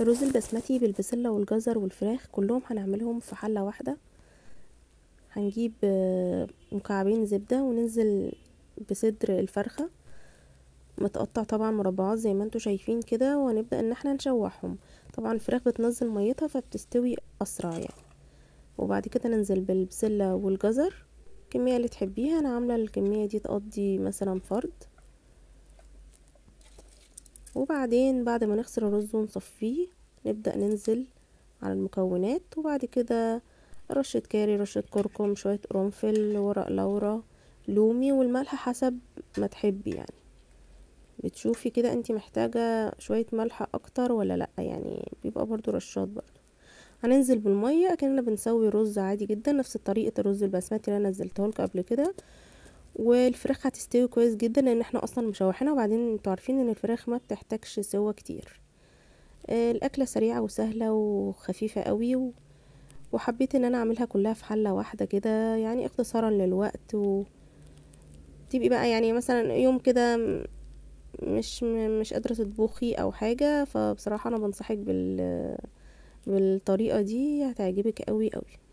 الرز البسمتي بالبسلة والجزر والفراخ كلهم هنعملهم في حلة واحدة هنجيب آه، مكعبين زبدة وننزل بصدر الفرخة متقطع طبعا مربعات زي ما انتوا شايفين كده وهنبدأ ان احنا نشوحهم طبعا الفراخ بتنزل ميتها فبتستوي اسرع يعني وبعد كده ننزل بالبسلة والجزر الكمية اللي تحبيها انا عاملة الكمية دي تقضي مثلا فرد وبعدين بعد ما نغسل الرز ونصفيه نبدأ ننزل على المكونات وبعد كده رشة كاري رشة كركم شوية قرنفل ورق لورا لومي والملح حسب ما تحبي يعني بتشوفي كده انت محتاجة شوية ملح اكتر ولا لا يعني بيبقى برضو رشات برضو هننزل بالمية اكننا بنسوي رز عادي جدا نفس طريقة الرز البسمتي اللي انا نزلته لكم قبل كده والفراخ هتستوي كويس جدا لان احنا اصلا مشوحينها وبعدين انتوا عارفين ان الفراخ ما بتحتاجش سوا كتير آه، الاكله سريعه وسهله وخفيفه قوي وحبيت ان انا اعملها كلها في حله واحده كده يعني اختصارا للوقت و... تبقي بقى يعني مثلا يوم كده مش مش قادره تطبخي او حاجه فبصراحه انا بنصحك بال بالطريقه دي هتعجبك قوي قوي